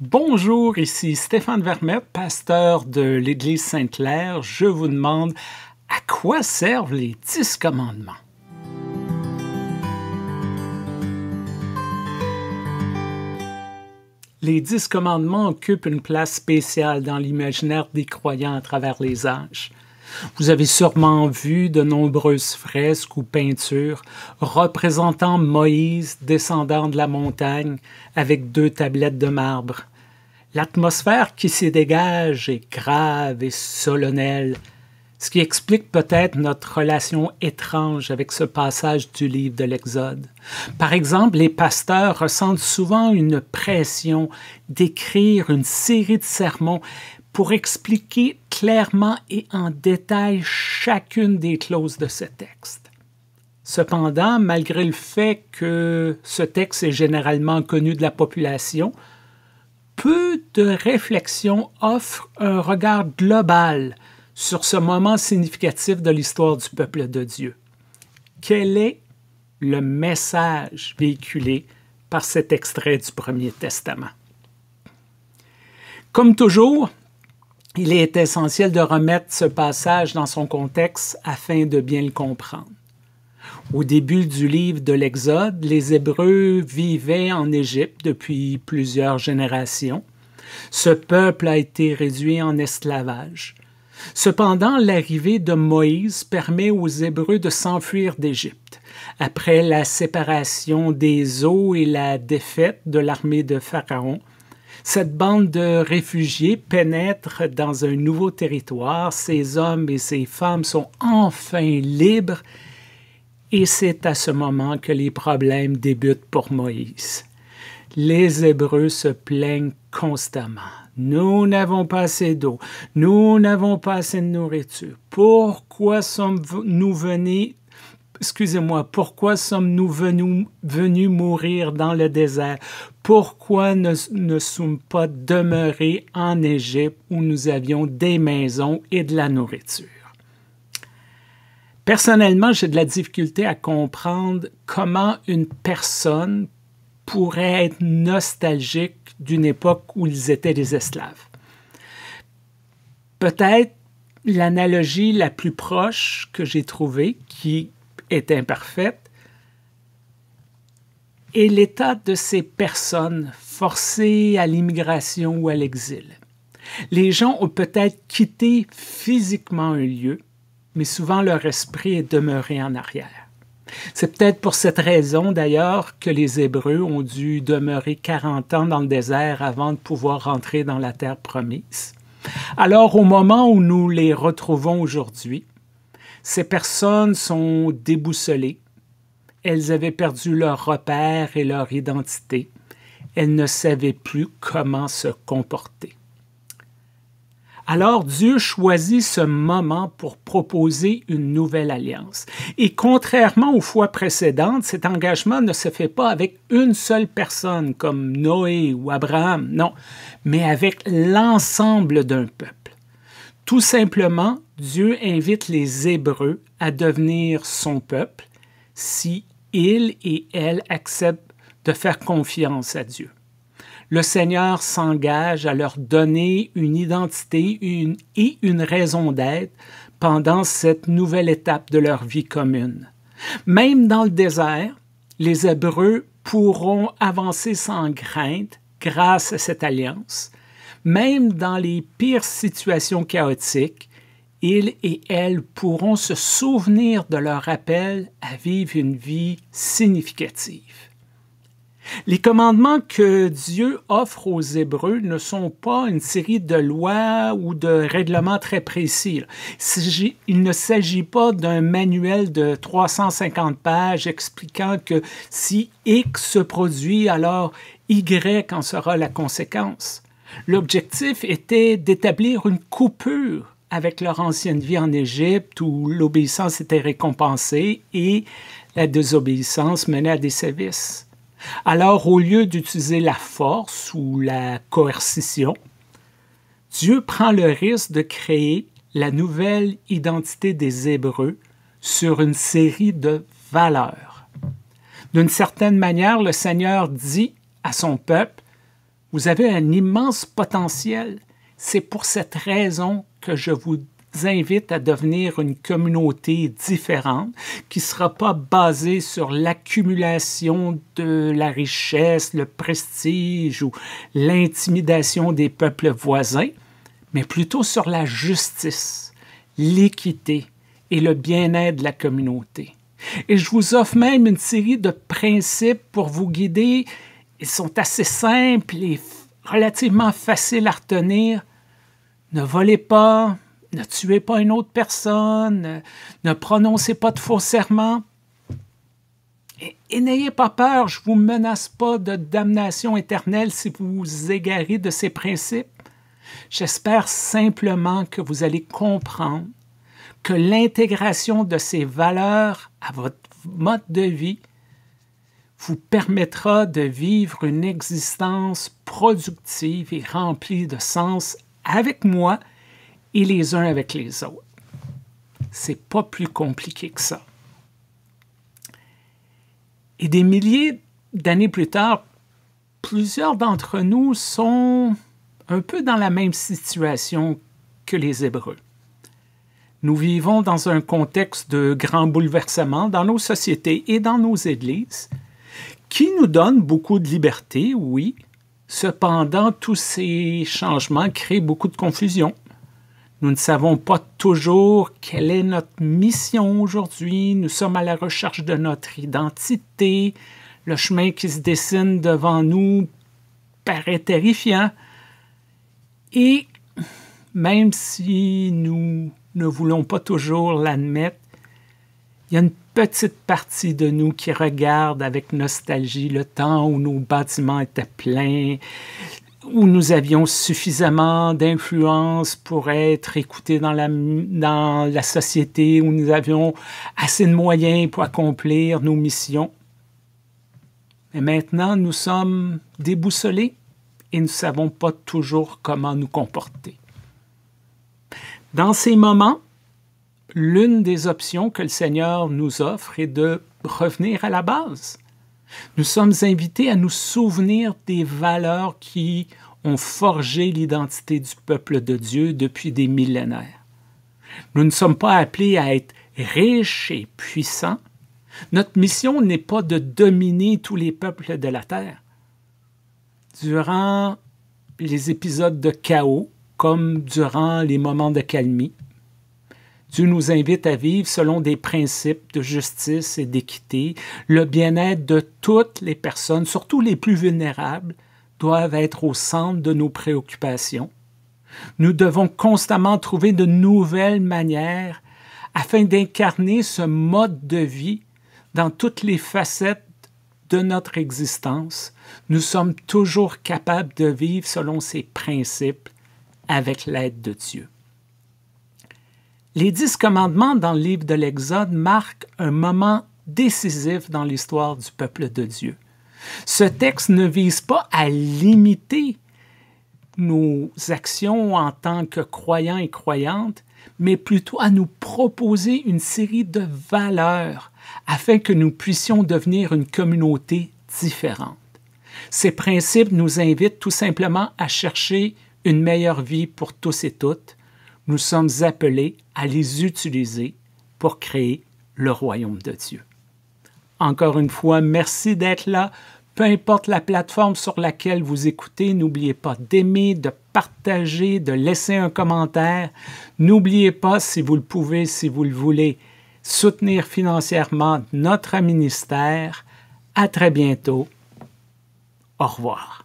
Bonjour, ici Stéphane Vermette, pasteur de l'Église Sainte-Claire. Je vous demande à quoi servent les dix commandements. Les dix commandements occupent une place spéciale dans l'imaginaire des croyants à travers les âges. Vous avez sûrement vu de nombreuses fresques ou peintures représentant Moïse descendant de la montagne avec deux tablettes de marbre. L'atmosphère qui s'y dégage est grave et solennelle, ce qui explique peut-être notre relation étrange avec ce passage du livre de l'Exode. Par exemple, les pasteurs ressentent souvent une pression d'écrire une série de sermons pour expliquer clairement et en détail chacune des clauses de ce texte. Cependant, malgré le fait que ce texte est généralement connu de la population, peu de réflexions offrent un regard global sur ce moment significatif de l'histoire du peuple de Dieu. Quel est le message véhiculé par cet extrait du Premier Testament? Comme toujours, il est essentiel de remettre ce passage dans son contexte afin de bien le comprendre. Au début du livre de l'Exode, les Hébreux vivaient en Égypte depuis plusieurs générations. Ce peuple a été réduit en esclavage. Cependant, l'arrivée de Moïse permet aux Hébreux de s'enfuir d'Égypte. Après la séparation des eaux et la défaite de l'armée de Pharaon, cette bande de réfugiés pénètre dans un nouveau territoire, ces hommes et ces femmes sont enfin libres, et c'est à ce moment que les problèmes débutent pour Moïse. Les Hébreux se plaignent constamment. Nous n'avons pas assez d'eau, nous n'avons pas assez de nourriture. Pourquoi sommes-nous venus excusez-moi, pourquoi sommes-nous venus, mourir dans le désert? Pourquoi ne, ne sommes pas demeurés en Égypte où nous avions des maisons et de la nourriture? Personnellement, j'ai de la difficulté à comprendre comment une personne pourrait être nostalgique d'une époque où ils étaient des esclaves. Peut-être l'analogie la plus proche que j'ai trouvée, qui est imparfaite et l'état de ces personnes forcées à l'immigration ou à l'exil. Les gens ont peut-être quitté physiquement un lieu, mais souvent leur esprit est demeuré en arrière. C'est peut-être pour cette raison d'ailleurs que les Hébreux ont dû demeurer 40 ans dans le désert avant de pouvoir rentrer dans la terre promise. Alors au moment où nous les retrouvons aujourd'hui, ces personnes sont déboussolées. Elles avaient perdu leur repère et leur identité. Elles ne savaient plus comment se comporter. Alors Dieu choisit ce moment pour proposer une nouvelle alliance. Et contrairement aux fois précédentes, cet engagement ne se fait pas avec une seule personne comme Noé ou Abraham, non, mais avec l'ensemble d'un peuple. Tout simplement, Dieu invite les Hébreux à devenir son peuple si ils et elles acceptent de faire confiance à Dieu. Le Seigneur s'engage à leur donner une identité une, et une raison d'être pendant cette nouvelle étape de leur vie commune. Même dans le désert, les Hébreux pourront avancer sans crainte grâce à cette alliance même dans les pires situations chaotiques, ils et elles pourront se souvenir de leur appel à vivre une vie significative. Les commandements que Dieu offre aux Hébreux ne sont pas une série de lois ou de règlements très précis. Il ne s'agit pas d'un manuel de 350 pages expliquant que si X se produit, alors Y en sera la conséquence. L'objectif était d'établir une coupure avec leur ancienne vie en Égypte où l'obéissance était récompensée et la désobéissance menait à des sévices. Alors, au lieu d'utiliser la force ou la coercition, Dieu prend le risque de créer la nouvelle identité des Hébreux sur une série de valeurs. D'une certaine manière, le Seigneur dit à son peuple, vous avez un immense potentiel. C'est pour cette raison que je vous invite à devenir une communauté différente qui ne sera pas basée sur l'accumulation de la richesse, le prestige ou l'intimidation des peuples voisins, mais plutôt sur la justice, l'équité et le bien-être de la communauté. Et je vous offre même une série de principes pour vous guider ils sont assez simples et relativement faciles à retenir. Ne volez pas, ne tuez pas une autre personne, euh, ne prononcez pas de faux serments. Et, n'ayez pas peur, je ne vous menace pas de damnation éternelle si vous vous égarez de ces principes. J'espère simplement que vous allez comprendre que l'intégration de ces valeurs à votre mode de vie vous permettra de vivre une existence productive et remplie de sens avec moi et les uns avec les autres. C'est pas plus compliqué que ça. Et des milliers d'années plus tard, plusieurs d'entre nous sont un peu dans la même situation que les Hébreux. Nous vivons dans un contexte de grand bouleversement dans nos sociétés et dans nos églises, qui nous donne beaucoup de liberté, oui. Cependant, tous ces changements créent beaucoup de confusion. Nous ne savons pas toujours quelle est notre mission aujourd'hui. Nous sommes à la recherche de notre identité. Le chemin qui se dessine devant nous paraît terrifiant. Et même si nous ne voulons pas toujours l'admettre, il y a une petite partie de nous qui regarde avec nostalgie le temps où nos bâtiments étaient pleins, où nous avions suffisamment d'influence pour être écoutés dans la, dans la société, où nous avions assez de moyens pour accomplir nos missions. Mais maintenant, nous sommes déboussolés et nous ne savons pas toujours comment nous comporter. Dans ces moments, l'une des options que le Seigneur nous offre est de revenir à la base. Nous sommes invités à nous souvenir des valeurs qui ont forgé l'identité du peuple de Dieu depuis des millénaires. Nous ne sommes pas appelés à être riches et puissants. Notre mission n'est pas de dominer tous les peuples de la terre. Durant les épisodes de chaos, comme durant les moments de calmie, Dieu nous invite à vivre selon des principes de justice et d'équité. Le bien-être de toutes les personnes, surtout les plus vulnérables, doivent être au centre de nos préoccupations. Nous devons constamment trouver de nouvelles manières afin d'incarner ce mode de vie dans toutes les facettes de notre existence. Nous sommes toujours capables de vivre selon ces principes avec l'aide de Dieu. Les dix commandements dans le livre de l'Exode marquent un moment décisif dans l'histoire du peuple de Dieu. Ce texte ne vise pas à limiter nos actions en tant que croyants et croyantes, mais plutôt à nous proposer une série de valeurs afin que nous puissions devenir une communauté différente. Ces principes nous invitent tout simplement à chercher une meilleure vie pour tous et toutes, nous sommes appelés à les utiliser pour créer le royaume de Dieu. Encore une fois, merci d'être là. Peu importe la plateforme sur laquelle vous écoutez, n'oubliez pas d'aimer, de partager, de laisser un commentaire. N'oubliez pas, si vous le pouvez, si vous le voulez, soutenir financièrement notre ministère. À très bientôt. Au revoir.